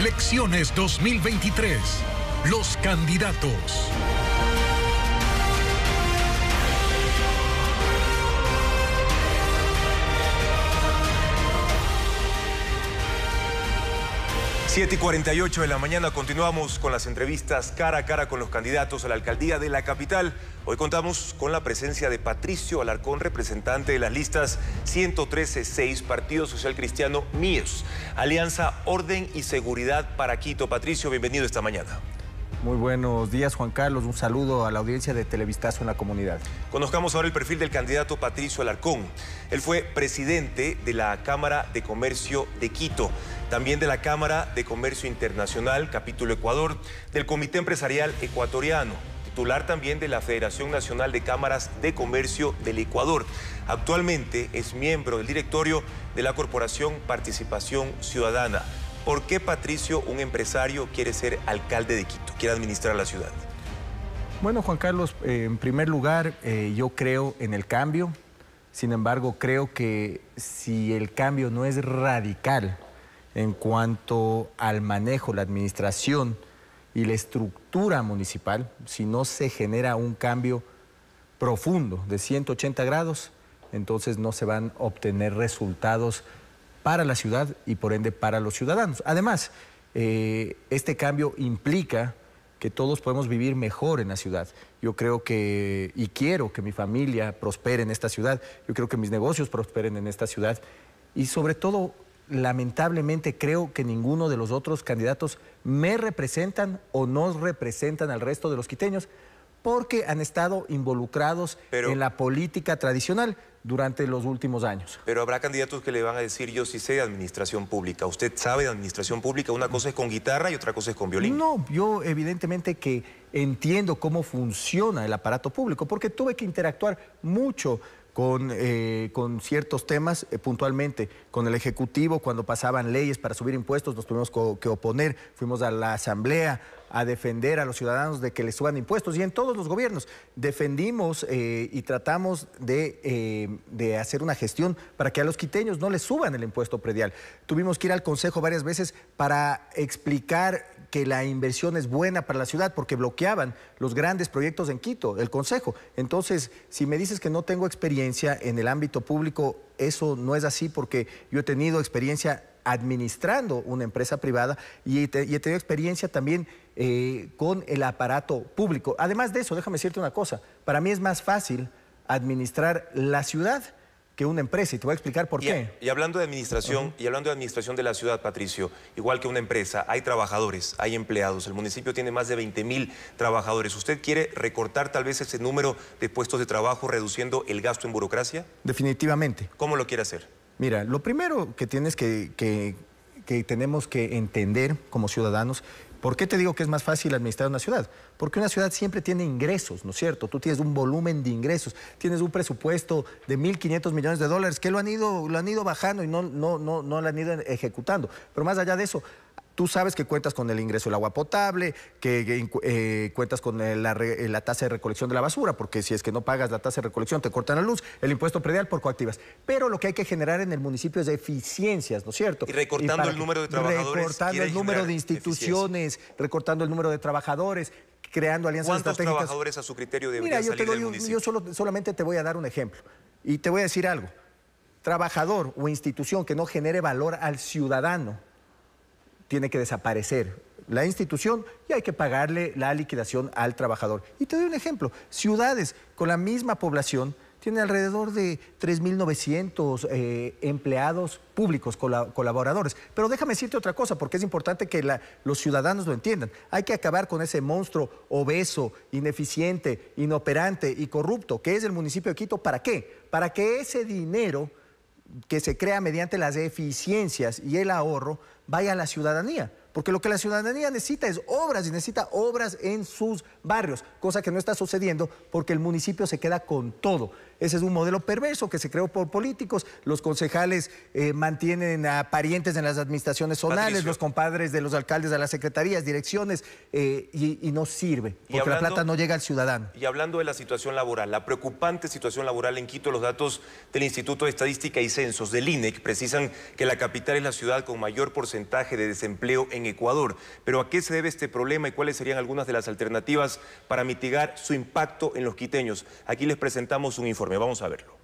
Elecciones 2023. Los candidatos. 7 y 48 de la mañana continuamos con las entrevistas cara a cara con los candidatos a la alcaldía de la capital. Hoy contamos con la presencia de Patricio Alarcón, representante de las listas 113-6 Partido Social Cristiano Míos, Alianza Orden y Seguridad para Quito. Patricio, bienvenido esta mañana. Muy buenos días, Juan Carlos. Un saludo a la audiencia de Televistazo en la comunidad. Conozcamos ahora el perfil del candidato Patricio Alarcón. Él fue presidente de la Cámara de Comercio de Quito también de la Cámara de Comercio Internacional, capítulo Ecuador, del Comité Empresarial Ecuatoriano, titular también de la Federación Nacional de Cámaras de Comercio del Ecuador. Actualmente es miembro del directorio de la Corporación Participación Ciudadana. ¿Por qué Patricio, un empresario, quiere ser alcalde de Quito, quiere administrar la ciudad? Bueno, Juan Carlos, eh, en primer lugar, eh, yo creo en el cambio. Sin embargo, creo que si el cambio no es radical, en cuanto al manejo, la administración y la estructura municipal, si no se genera un cambio profundo de 180 grados, entonces no se van a obtener resultados para la ciudad y por ende para los ciudadanos. Además, eh, este cambio implica que todos podemos vivir mejor en la ciudad. Yo creo que, y quiero que mi familia prospere en esta ciudad, yo creo que mis negocios prosperen en esta ciudad y sobre todo lamentablemente creo que ninguno de los otros candidatos me representan o nos representan al resto de los quiteños porque han estado involucrados en la política tradicional durante los últimos años. Pero habrá candidatos que le van a decir, yo sí sé de administración pública, usted sabe de administración pública, una cosa es con guitarra y otra cosa es con violín. No, yo evidentemente que entiendo cómo funciona el aparato público, porque tuve que interactuar mucho con, eh, con ciertos temas eh, puntualmente, con el Ejecutivo, cuando pasaban leyes para subir impuestos, nos tuvimos que oponer, fuimos a la Asamblea a defender a los ciudadanos de que les suban impuestos y en todos los gobiernos defendimos eh, y tratamos de, de, hacer una gestión para que a los quiteños no les suban el impuesto predial. Tuvimos que ir al Consejo varias veces para explicar que la inversión es buena para la ciudad porque bloqueaban los grandes proyectos en Quito, el Consejo. Entonces, si me dices que no tengo experiencia en el ámbito público, eso no es así porque yo he tenido experiencia administrando una empresa privada y, he tenido experiencia también eh, con el aparato público. Además de eso, déjame decirte una cosa, para mí es más fácil administrar la ciudad que una empresa y te voy a explicar por qué. Y hablando de administración, y hablando de administración de la ciudad, Patricio, igual que una empresa, hay trabajadores, hay empleados, el municipio tiene más de 20 mil trabajadores. ¿Usted quiere recortar tal vez ese número de puestos de trabajo reduciendo el gasto en burocracia? Definitivamente. ¿Cómo lo quiere hacer? Mira, lo primero que tienes que, que tenemos que entender como ciudadanos ¿Por qué te digo que es más fácil administrar una ciudad? Porque una ciudad siempre tiene ingresos, ¿no es cierto? Tú tienes un volumen de ingresos, tienes un presupuesto de 1.500 millones de dólares que lo han ido, lo han ido bajando y no, no, no, no lo han ido ejecutando. Pero más allá de eso, tú sabes que cuentas con el ingreso del agua potable, que eh, cuentas con eh, la, tasa de recolección de la basura, porque si es que no pagas la tasa de recolección, te cortan la luz, el impuesto predial por coactivas. Pero lo que hay que generar en el municipio es eficiencias, ¿no es cierto? Y recortando el número de trabajadores. Recortando el número de instituciones, recortando el número de trabajadores, creando alianzas estratégicas. ¿Cuántos trabajadores a su criterio deberían Mira, yo Yo solamente te voy a dar un ejemplo y te voy a decir algo. Trabajador o institución que no genere valor al ciudadano, tiene que desaparecer la institución y hay que pagarle la liquidación al trabajador. Y te doy un ejemplo, ciudades con la misma población tienen alrededor de 3.900 eh, empleados públicos, colaboradores. Pero déjame decirte otra cosa, porque es importante que los ciudadanos lo entiendan. Hay que acabar con ese monstruo obeso, ineficiente, inoperante y corrupto que es el municipio de Quito. ¿Para qué? Para que ese dinero que se crea mediante las eficiencias y el ahorro vaya a la ciudadanía porque lo que la ciudadanía necesita es obras y necesita obras en sus barrios, cosa que no está sucediendo porque el municipio se queda con todo. Ese es un modelo perverso que se creó por políticos. Los concejales eh, mantienen a parientes en las administraciones zonales, los compadres de los alcaldes a las secretarías, direcciones, eh, y, no sirve, porque la plata no llega al ciudadano. Y hablando de la situación laboral, la preocupante situación laboral en Quito, los datos del Instituto de Estadística y Censos, del INEC, precisan que la capital es la ciudad con mayor porcentaje de desempleo en en Ecuador. Pero ¿a qué se debe este problema y cuáles serían algunas de las alternativas para mitigar su impacto en los quiteños? Aquí les presentamos un informe, vamos a verlo.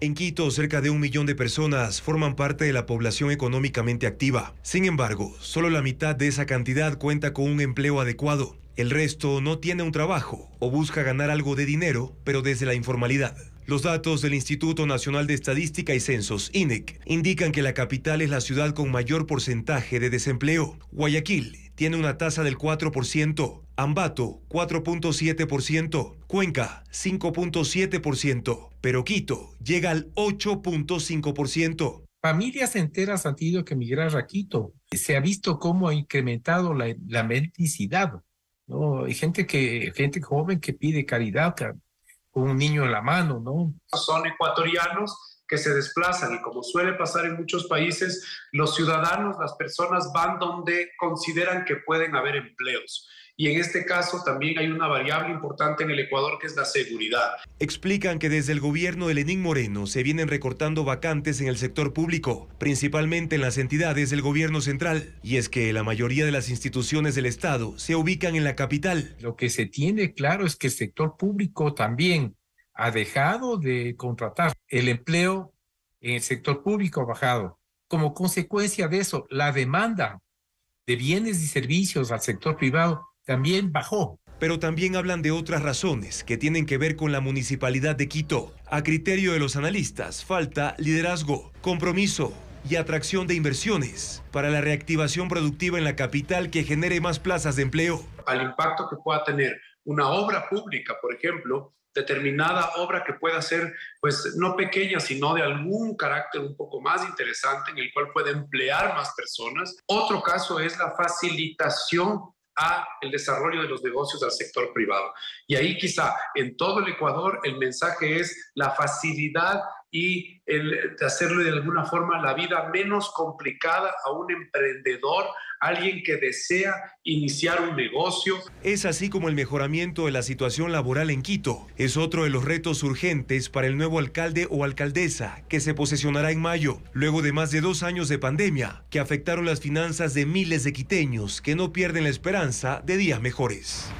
En Quito, cerca de un millón de personas forman parte de la población económicamente activa. Sin embargo, solo la mitad de esa cantidad cuenta con un empleo adecuado. El resto no tiene un trabajo o busca ganar algo de dinero, pero desde la informalidad. Los datos del Instituto Nacional de Estadística y Censos, INEC, indican que la capital es la ciudad con mayor porcentaje de desempleo. Guayaquil tiene una tasa del 4%, Ambato 4.7%, Cuenca 5.7%, pero Quito llega al 8.5%. Familias enteras han tenido que emigrar a Quito. Se ha visto cómo ha incrementado la, la mendicidad. ¿no? Hay gente, que, gente joven que pide caridad, un niño en la mano, ¿no? Son ecuatorianos que se desplazan y como suele pasar en muchos países, los ciudadanos, las personas van donde consideran que pueden haber empleos y en este caso también hay una variable importante en el Ecuador que es la seguridad. Explican que desde el gobierno de Lenín Moreno se vienen recortando vacantes en el sector público, principalmente en las entidades del gobierno central, y es que la mayoría de las instituciones del Estado se ubican en la capital. Lo que se tiene claro es que el sector público también ha dejado de contratar el empleo en el sector público ha bajado. Como consecuencia de eso, la demanda de bienes y servicios al sector privado también bajó. Pero también hablan de otras razones que tienen que ver con la municipalidad de Quito. A criterio de los analistas, falta liderazgo, compromiso y atracción de inversiones para la reactivación productiva en la capital que genere más plazas de empleo. Al impacto que pueda tener una obra pública, por ejemplo, determinada obra que pueda ser, pues no pequeña, sino de algún carácter un poco más interesante en el cual puede emplear más personas. Otro caso es la facilitación a el desarrollo de los negocios al sector privado. Y ahí quizá en todo el Ecuador el mensaje es la facilidad y el, hacerle de alguna forma la vida menos complicada a un emprendedor, alguien que desea iniciar un negocio. Es así como el mejoramiento de la situación laboral en Quito es otro de los retos urgentes para el nuevo alcalde o alcaldesa que se posesionará en mayo, luego de más de dos años de pandemia que afectaron las finanzas de miles de quiteños que no pierden la esperanza de días mejores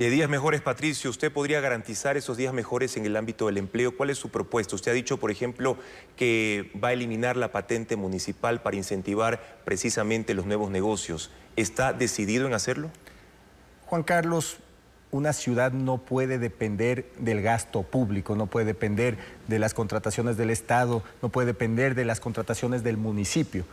de días mejores, Patricio, ¿usted podría garantizar esos días mejores en el ámbito del empleo? ¿Cuál es su propuesta? Usted ha dicho, por ejemplo, que va a eliminar la patente municipal para incentivar precisamente los nuevos negocios. ¿Está decidido en hacerlo? Juan Carlos, una ciudad no puede depender del gasto público, no puede depender de las contrataciones del Estado, no puede depender de las contrataciones del municipio.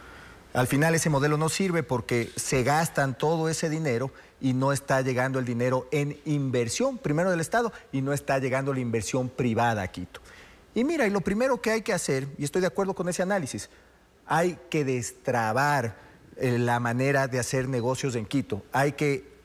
Al final ese modelo no sirve porque se gastan todo ese dinero y no está llegando el dinero en inversión, primero del Estado, y no está llegando la inversión privada a Quito. Y mira, y lo primero que hay que hacer, y estoy de acuerdo con ese análisis, hay que destrabar eh, la manera de hacer negocios en Quito, hay que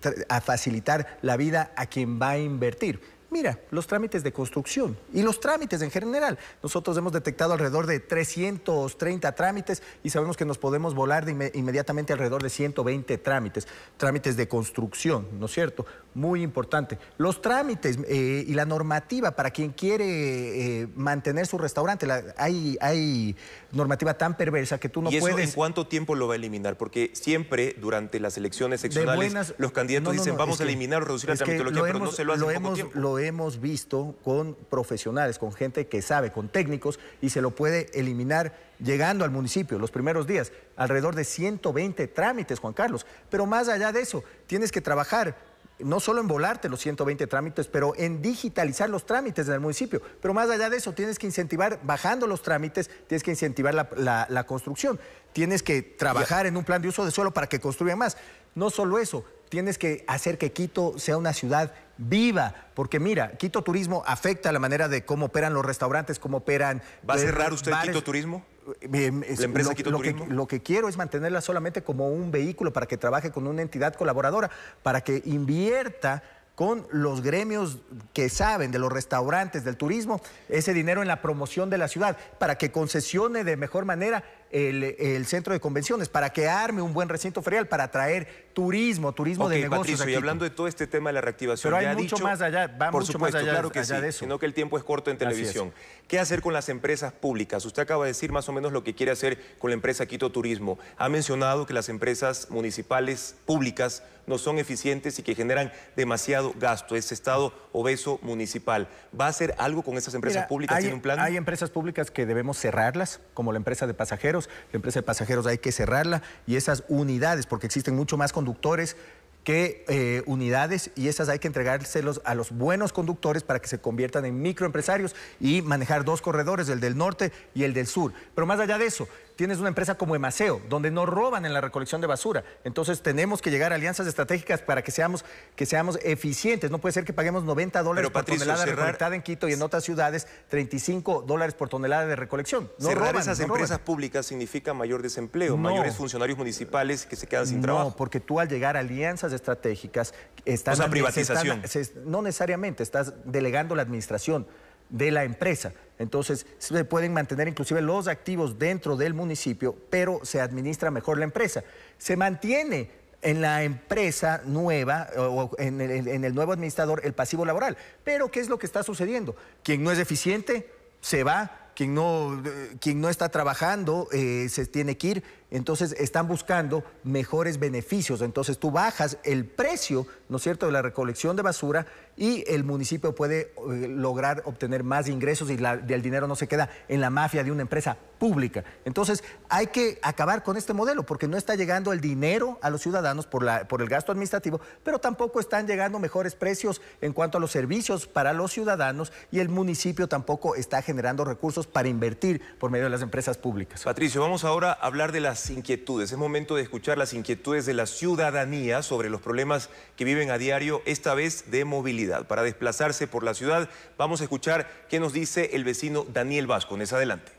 facilitar la vida a quien va a invertir. Mira, los trámites de construcción y los trámites en general. Nosotros hemos detectado alrededor de 330 trámites y sabemos que nos podemos volar de inmediatamente alrededor de 120 trámites, trámites de construcción, ¿no es cierto? Muy importante. Los trámites eh, y la normativa para quien quiere eh, mantener su restaurante. hay, hay normativa tan perversa que tú no ¿Y eso puedes... en cuánto tiempo lo va a eliminar? Porque siempre durante las elecciones seccionales los candidatos dicen vamos a eliminar o reducir la tramitología, pero no se lo hace hemos, tiempo. Lo hemos visto con profesionales, con gente que sabe, con técnicos, y se lo puede eliminar llegando al municipio los primeros días. Alrededor de 120 trámites, Juan Carlos. Pero más allá de eso, tienes que trabajar no solo en volarte los 120 trámites, pero en digitalizar los trámites en el municipio. Pero más allá de eso, tienes que incentivar, bajando los trámites, tienes que incentivar la, construcción. Tienes que trabajar en un plan de uso de suelo para que construya más. No solo eso, tienes que hacer que Quito sea una ciudad viva, porque mira, Quito Turismo afecta la manera de cómo operan los restaurantes, cómo operan... ¿Va a eh, cerrar usted Quito Turismo? lo, Que, lo que quiero es mantenerla solamente como un vehículo para que trabaje con una entidad colaboradora, para que invierta con los gremios que saben de los restaurantes, del turismo, ese dinero en la promoción de la ciudad, para que concesione de mejor manera el, centro de convenciones, para que arme un buen recinto ferial, para atraer turismo, turismo de negocios. y hablando de todo este tema de la reactivación, Pero hay mucho dicho, más allá, va por mucho más allá, claro que sí, Sino que el tiempo es corto en televisión. ¿Qué hacer con las empresas públicas? Usted acaba de decir más o menos lo que quiere hacer con la empresa Quito Turismo. Ha mencionado que las empresas municipales públicas no son eficientes y que generan demasiado gasto, ese estado obeso municipal. ¿Va a hacer algo con esas empresas públicas? ¿Tiene un plan? Hay empresas públicas que debemos cerrarlas, como la empresa de pasajeros la empresa de pasajeros hay que cerrarla y esas unidades, porque existen mucho más conductores que eh, unidades y esas hay que entregárselos a los buenos conductores para que se conviertan en microempresarios y manejar dos corredores, el del norte y el del sur. Pero más allá de eso, tienes una empresa como Emaseo, donde no roban en la recolección de basura. Entonces tenemos que llegar a alianzas estratégicas para que seamos, que seamos eficientes. No puede ser que paguemos 90 dólares por tonelada recolectada en Quito y en otras ciudades 35 dólares por tonelada de recolección. No cerrar esas empresas públicas significa mayor desempleo, mayores funcionarios municipales que se quedan sin trabajo. No, porque tú al llegar a alianzas estratégicas estás... O privatización. no necesariamente, estás delegando la administración de la empresa. Entonces se pueden mantener inclusive los activos dentro del municipio, pero se administra mejor la empresa. Se mantiene en la empresa nueva o en el, nuevo administrador el pasivo laboral. Pero ¿qué es lo que está sucediendo? Quien no es eficiente se va, quien no, eh, no está trabajando eh, se tiene que ir entonces están buscando mejores beneficios. Entonces tú bajas el precio, ¿no es cierto?, de la recolección de basura y el municipio puede eh, lograr obtener más ingresos y el dinero no se queda en la mafia de una empresa pública. Entonces hay que acabar con este modelo porque no está llegando el dinero a los ciudadanos por, por el gasto administrativo, pero tampoco están llegando mejores precios en cuanto a los servicios para los ciudadanos y el municipio tampoco está generando recursos para invertir por medio de las empresas públicas. Patricio, vamos ahora a hablar de las inquietudes. Es momento de escuchar las inquietudes de la ciudadanía sobre los problemas que viven a diario, esta vez de movilidad. Para desplazarse por la ciudad, vamos a escuchar qué nos dice el vecino Daniel Vascones. Adelante.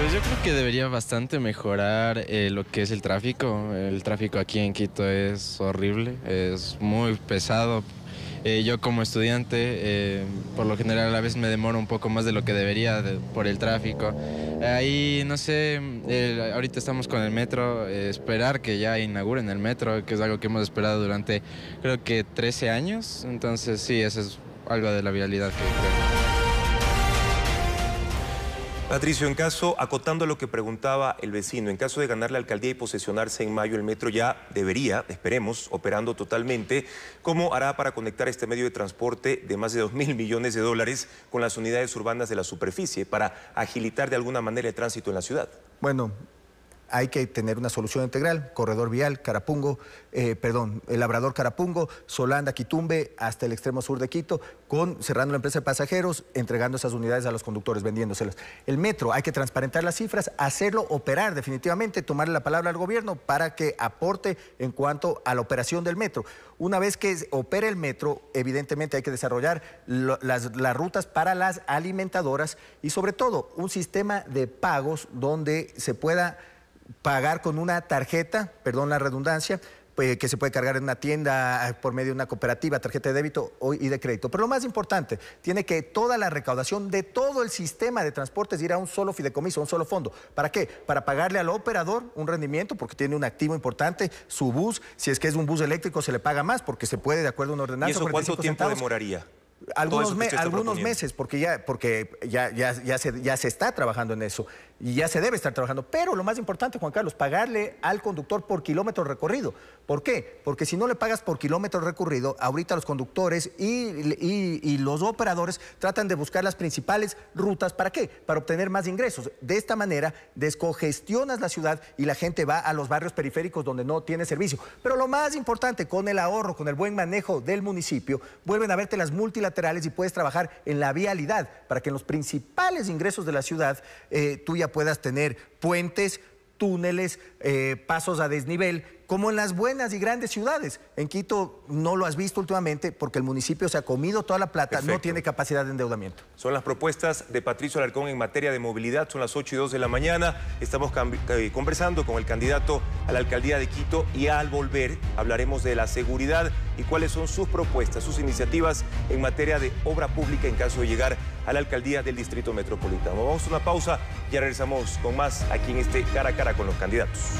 Pues yo creo que debería bastante mejorar eh, lo que es el tráfico. El tráfico aquí en Quito es horrible, es muy pesado eh, yo como estudiante, eh, por lo general a veces me demoro un poco más de lo que debería por el tráfico. Ahí, no sé, ahorita estamos con el metro, eh, esperar que ya inauguren el metro, que es algo que hemos esperado durante creo que 13 años. Entonces sí, eso es algo de la vialidad que creo. Patricio, en caso, acotando lo que preguntaba el vecino, en caso de ganar la alcaldía y posesionarse en mayo, el metro ya debería, esperemos, operando totalmente. ¿Cómo hará para conectar este medio de transporte de más de 2 mil millones de dólares con las unidades urbanas de la superficie para agilitar de alguna manera el tránsito en la ciudad? Bueno, hay que tener una solución integral, corredor vial, Carapungo, eh, perdón, el Labrador Carapungo, Solanda, Quitumbe, hasta el extremo sur de Quito, con, cerrando la empresa de pasajeros, entregando esas unidades a los conductores, vendiéndoselas. El metro, hay que transparentar las cifras, hacerlo operar definitivamente, tomarle la palabra al gobierno para que aporte en cuanto a la operación del metro. Una vez que opere el metro, evidentemente hay que desarrollar las, las rutas para las alimentadoras y sobre todo un sistema de pagos donde se pueda pagar con una tarjeta, perdón la redundancia, pues, que se puede cargar en una tienda eh, por medio de una cooperativa, tarjeta de débito y de crédito. Pero lo más importante, tiene que toda la recaudación de todo el sistema de transportes ir a un solo fideicomiso, un solo fondo. ¿Para qué? Para pagarle al operador un rendimiento porque tiene un activo importante, su bus, si es que es un bus eléctrico se le paga más porque se puede de acuerdo a un ordenanza. ¿Y cuánto tiempo demoraría? Algunos, meses, porque ya, porque ya se está trabajando en eso y ya se debe estar trabajando. Pero lo más importante, Juan Carlos, pagarle al conductor por kilómetro recorrido. ¿Por qué? Porque si no le pagas por kilómetro recorrido, ahorita los conductores y, los operadores tratan de buscar las principales rutas. ¿Para qué? Para obtener más ingresos. De esta manera, descogestionas la ciudad y la gente va a los barrios periféricos donde no tiene servicio. Pero lo más importante, con el ahorro, con el buen manejo del municipio, vuelven a verte las multilaterales y puedes trabajar en la vialidad para que en los principales ingresos de la ciudad eh, tuya puedas tener puentes, túneles, eh, pasos a desnivel, como en las buenas y grandes ciudades. En Quito no lo has visto últimamente porque el municipio se ha comido toda la plata, no tiene capacidad de endeudamiento. Son las propuestas de Patricio Alarcón en materia de movilidad, son las 8 y 2 de la mañana, estamos eh, conversando con el candidato a la alcaldía de Quito y al volver hablaremos de la seguridad y cuáles son sus propuestas, sus iniciativas en materia de obra pública en caso de llegar a a la alcaldía del Distrito Metropolitano. Vamos a una pausa, y regresamos con más aquí en este cara a cara con los candidatos.